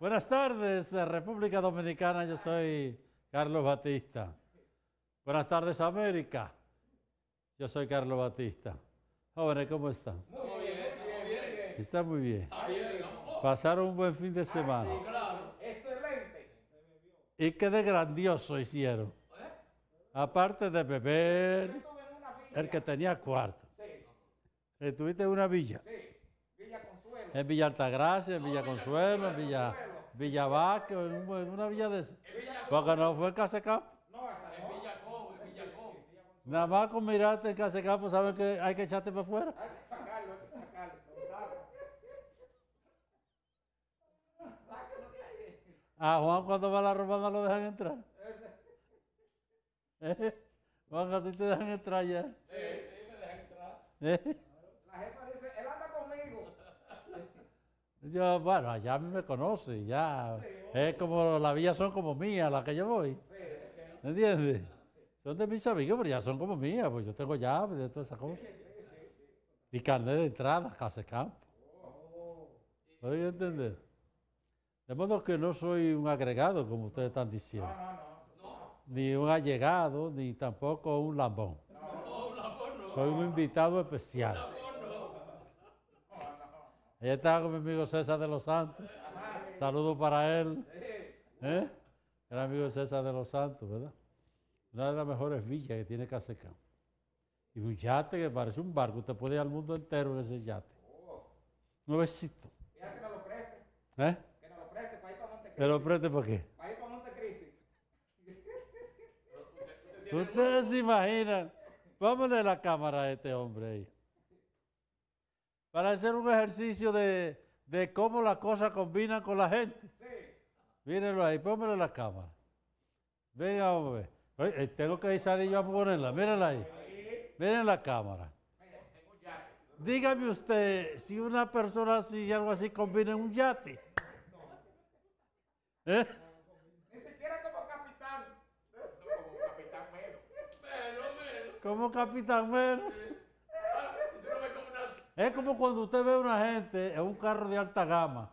Buenas tardes, eh, República Dominicana. Yo soy Carlos Batista. Buenas tardes, América. Yo soy Carlos Batista. Jóvenes, ¿cómo están? Muy bien, muy bien. Está muy bien. Pasaron un buen fin de ah, semana. Excelente. Y qué de grandioso hicieron. ¿Eh? Aparte de beber, el que tenía cuarto. Estuviste en una villa. En Villa Altagracia, en Villa Consuelo, en Villa Villavac, en una villa de... Porque no fue en Casecap. No, en Villacó, en Villacó. Nada más con mirarte en Casecap, pues saben que hay que echarte para afuera. Hay que sacarlo, hay que sacarlo, Ah, Juan cuando va la romana lo dejan entrar. Juan, a ti te dejan entrar ya. Sí, sí, me dejan entrar. ¿Eh? Yo, bueno, allá a me conoce, ya. Es como, las vías son como mías, las que yo voy. ¿Entiendes? Son de mis amigos, pero ya son como mías, pues yo tengo llaves de todas esas cosas. Y carnet de entrada, casa campo. Oh. a entender? De modo que no soy un agregado, como ustedes están diciendo. Ni un allegado, ni tampoco un lambón. Soy un invitado especial. Ahí estaba con mi amigo César de los Santos. Saludos para él. ¿Eh? El amigo César de los Santos, ¿verdad? Una de las mejores villas que tiene Casecán. Y un yate que parece un barco. Usted puede ir al mundo entero en ese yate. Nuevecito. besito. que lo preste. ¿Eh? Que nos lo preste para ir para Montecristi. ¿Que lo preste para qué? Para ir para Montecristi. Ustedes se imaginan. Vámonos a la cámara a este hombre ahí para hacer un ejercicio de, de cómo las cosas combinan con la gente. Sí. Mírenlo ahí, pónganlo en la cámara. Venga, vamos a ver. Eh, tengo que salir yo a ponerla. Mírenla ahí. Miren la cámara. Dígame usted si una persona así y algo así combina en un yate. ¿Eh? Ni siquiera como capitán. como capitán mero. Mero, mero. Como capitán mero. Es como cuando usted ve a una gente en un carro de alta gama.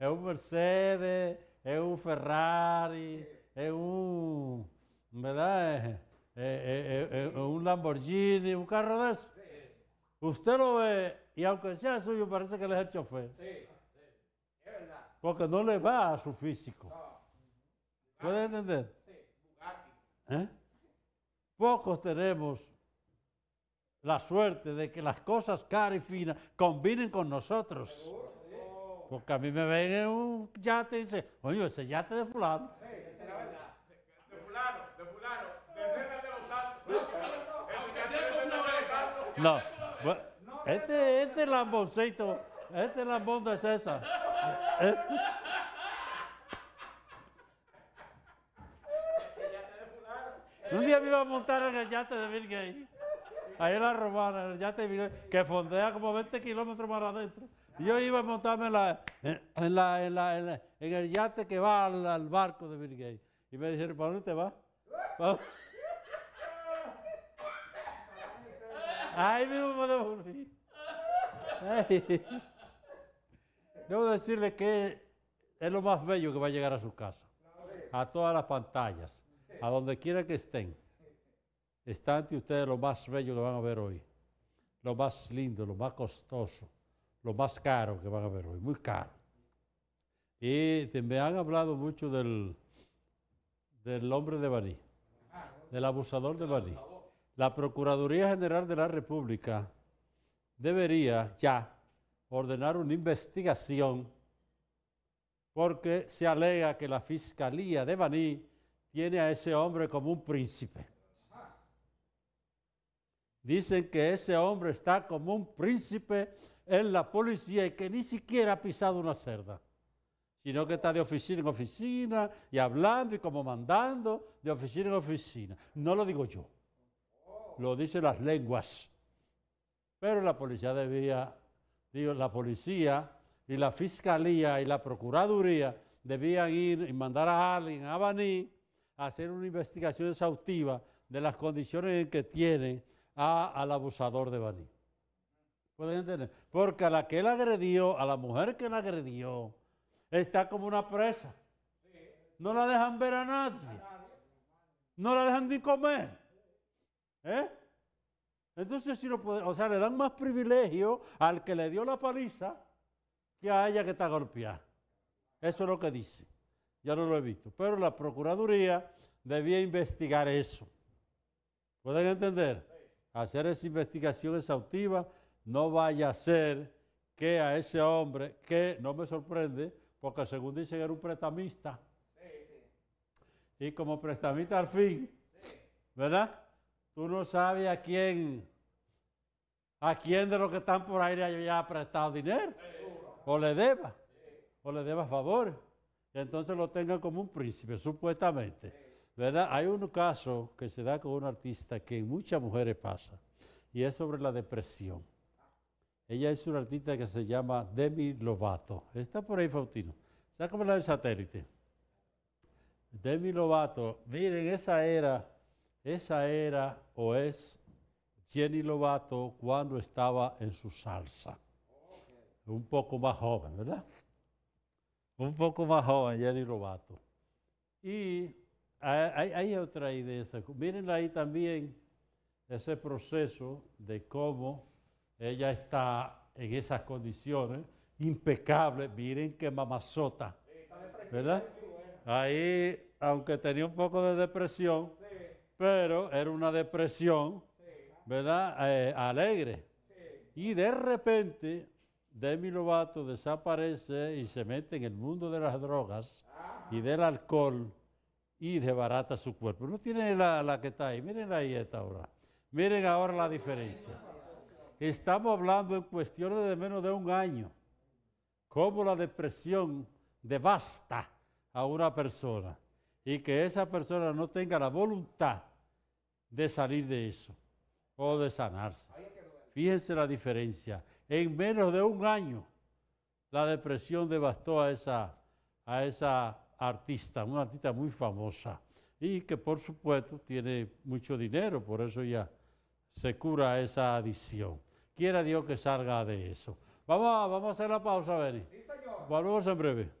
Es un Mercedes, es un Ferrari, es un, ¿verdad? Es, un Lamborghini, un carro de eso. Usted lo ve y aunque sea suyo, parece que él ha el chofer. Sí, Es verdad. Porque no le va a su físico. ¿Puede entender? Sí, ¿Eh? Pocos tenemos la suerte de que las cosas caras y finas combinen con nosotros. Porque a mí me ven un yate y dicen, oye, ese yate de fulano. Sí, esa es la verdad. De, fulano, de fulano, de cerca de los Santos. No, no, este este, este lamboncito, este lambón de César. Eh, eh. un día me iba a montar en el yate de Bill Gates ahí en la romana, el yate que fondea como 20 kilómetros más adentro. Yo iba a montarme en, la, en, el yate que va al, barco de Bill Y me dijeron, ¿para dónde te vas? Ahí mismo me dormir. Debo decirle que es lo más bello que va a llegar a su casa, a todas las pantallas, a donde quiera que estén está ante ustedes lo más bello que van a ver hoy, lo más lindo, lo más costoso, lo más caro que van a ver hoy, muy caro. Y me han hablado mucho del, del hombre de Baní, del abusador de Baní. La Procuraduría General de la República debería ya ordenar una investigación porque se alega que la Fiscalía de Baní tiene a ese hombre como un príncipe. Dicen que ese hombre está como un príncipe en la policía y que ni siquiera ha pisado una cerda, sino que está de oficina en oficina y hablando y como mandando de oficina en oficina. No lo digo yo, lo dicen las lenguas. Pero la policía debía, digo, la policía y la fiscalía y la procuraduría debían ir y mandar a alguien a Baní a hacer una investigación exhaustiva de las condiciones en que tienen al abusador de Baní. ¿Pueden entender? Porque a la que él agredió, a la mujer que él agredió, está como una presa. No la dejan ver a nadie. No la dejan ni comer. ¿Eh? Entonces, si no puede, o sea, le dan más privilegio al que le dio la paliza que a ella que está golpeada. Eso es lo que dice. Ya no lo he visto. Pero la Procuraduría debía investigar eso. ¿Pueden entender? hacer esa investigación exhaustiva, no vaya a ser que a ese hombre, que no me sorprende, porque según dicen era un prestamista. Y como prestamista al fin, ¿verdad? Tú no sabes a quién, a quién de los que están por ahí ya ha prestado dinero, o le deba, o le deba favor. entonces lo tengan como un príncipe, supuestamente. Hay un caso que se da con un artista que muchas mujeres pasa y es sobre la depresión. Ella es una artista que se llama Demi Lovato. Está por ahí, Faustino. la del satélite. Demi Lovato. Miren, esa era, esa era o es Jenny Lovato cuando estaba en su salsa. Un poco más joven, ¿verdad? Un poco más joven, Jenny Lovato. Y hay, otra idea. Miren ahí también ese proceso de cómo ella está en esas condiciones, impecable. Miren qué mamazota. ¿Verdad? Ahí, aunque tenía un poco de depresión, pero era una depresión, ¿verdad? Eh, alegre. Y de repente, Demi Lovato desaparece y se mete en el mundo de las drogas y del alcohol y desbarata su cuerpo. No tiene la, que está ahí, miren ahí esta ahora. Miren ahora la diferencia. Estamos hablando en cuestiones de menos de un año, cómo la depresión devasta a una persona y que esa persona no tenga la voluntad de salir de eso o de sanarse. Fíjense la diferencia. En menos de un año, la depresión devastó a esa, a esa artista, una artista muy famosa y que por supuesto tiene mucho dinero, por eso ya se cura esa adicción. Quiera Dios que salga de eso. Vamos a, vamos a hacer la pausa, Beni. Sí, señor. Volvemos en breve.